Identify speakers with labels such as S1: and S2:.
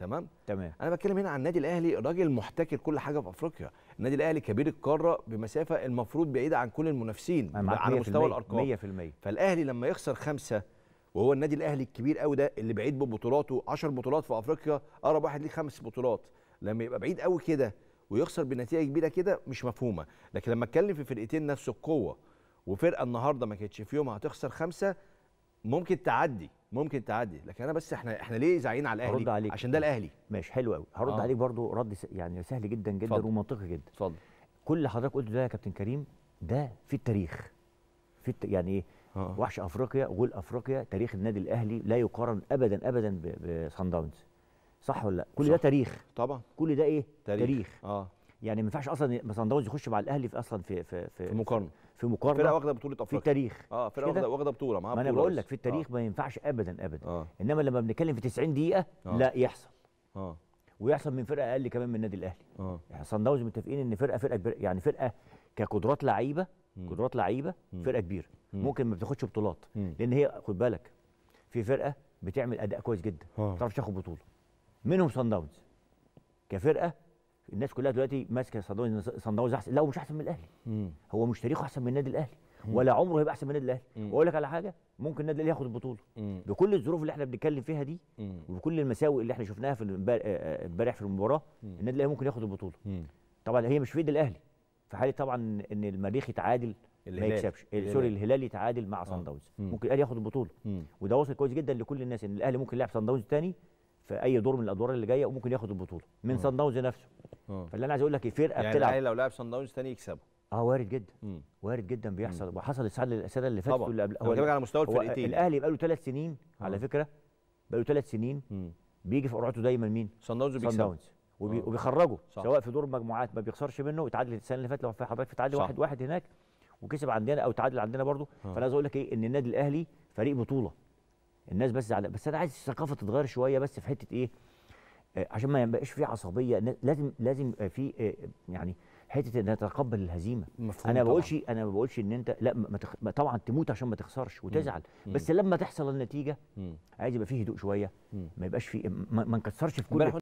S1: تمام تمام انا بتكلم هنا عن النادي الاهلي راجل محتكر كل حاجه في افريقيا النادي الاهلي كبير القاره بمسافه المفروض بعيده عن كل المنافسين على مستوى الارقام 100% فالاهلي لما يخسر خمسة وهو النادي الاهلي الكبير قوي ده اللي بعيد ببطولاته 10 بطولات في افريقيا اقرب واحد ليه خمس بطولات لما يبقى بعيد قوي كده ويخسر بنتيجه كبيره كده مش مفهومه لكن لما اتكلم في فرقتين نفس القوه وفرقه النهارده ما كانتش في يوم هتخسر خمسه ممكن تعدي ممكن تعدي لكن انا بس احنا احنا ليه زعلانين على الاهلي هرد عليك. عشان ده الاهلي
S2: ماشي حلو قوي هرد آه. عليك برضو رد يعني سهل جدا جدا فضل. ومنطقي جدا اتفضل كل اللي حضرتك قلته ده يا كابتن كريم ده في التاريخ في الت... يعني ايه آه. وحش افريقيا غول افريقيا تاريخ النادي الاهلي لا يقارن ابدا ابدا بصن داونز صح ولا لا كل صح. ده تاريخ طبعا كل ده ايه تاريخ, تاريخ. اه يعني ما ينفعش اصلا صن داونز يخش مع الاهلي في اصلا في في في, مقارنه في مقارنه فرقه واخده بطوله افريقيا في التاريخ اه فرقه واخده
S1: بطوله معاها ما انا بقول لك في التاريخ آه.
S2: ما ينفعش ابدا ابدا آه. انما لما بنتكلم في 90 دقيقه آه. لا يحصل اه ويحصل من فرقه اقل كمان من النادي الاهلي اه صن يعني داونز متفقين ان فرقه فرقه كبيره يعني فرقه كقدرات لعيبه قدرات لعيبه فرقه كبيره ممكن ما بتاخدش بطولات لان هي خد بالك في فرقه بتعمل اداء كويس جدا آه. ما بتعرفش تاخد بطوله منهم صن داونز كفرقه الناس كلها دلوقتي ماسكه صن داونز احسن لا هو مش احسن من الاهلي هو مش تاريخه احسن من النادي الاهلي ولا عمره هيبقى احسن من النادي الاهلي واقول لك على حاجه ممكن النادي الاهلي ياخد البطوله بكل الظروف اللي احنا بنتكلم فيها دي وبكل المساوئ اللي احنا شفناها في آه، آه، امبارح في المباراه النادي الاهلي ممكن ياخد البطوله طبعا هي مش في ايد الاهلي في حاله طبعا ان المريخ يتعادل ما يكسبش سوري الهلال يتعادل مع آه. صن داونز ممكن الاهلي ياخد البطوله وده واصل كويس جدا لكل الناس ان الاهلي ممكن يلعب صن داونز تاني في اي دور من الادوار اللي جايه وممكن ياخد البطوله من صن آه. داونز نفسه أوه. فاللي انا عايز اقول لك الفرقه إيه، يعني بتلعب يعني
S1: لو لعب صن داونز تاني يكسبه
S2: اه وارد جدا مم. وارد جدا بيحصل مم. وحصل السنه اللي فاتت واللي قبل هو على مستوى الفرقتين الاهلي بقى له ثلاث سنين مم. آه. على فكره بقى له ثلاث سنين مم. بيجي في قرعته دايما مين؟ صن داونز بيكسبه وبي... آه. وبيخرجه صح. سواء في دور المجموعات ما بيخسرش منه اتعادل السنه اللي فاتت لو حضرتك اتعادل واحد واحد هناك وكسب عندنا او تعادل عندنا برضه فانا عايز اقول لك ايه ان النادي الاهلي فريق بطوله الناس بس على بس انا عايز الثقافه تتغير شويه بس في حته ايه آه، عشان ما يبقاش في عصبيه لازم لازم في آه، يعني حته ان نتقبل الهزيمه مفهوم انا ما بقولش انا ما بقولش ان انت لا ما تخ... ما طبعا تموت عشان ما تخسرش وتزعل مم. بس لما تحصل النتيجه مم. عايز يبقى فيه هدوء شويه مم. ما يبقاش في ما, ما نكسرش في كل